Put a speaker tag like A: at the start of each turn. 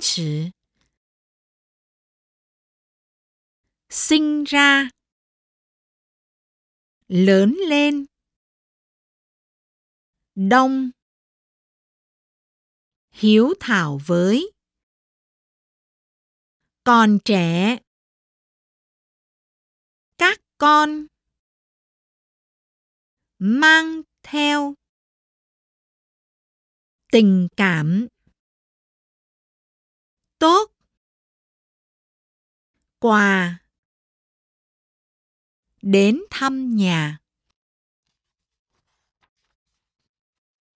A: chữ, sinh ra, lớn lên, đông, hiếu thảo với, còn trẻ, các con, mang theo, tình cảm tốt quà đến thăm nhà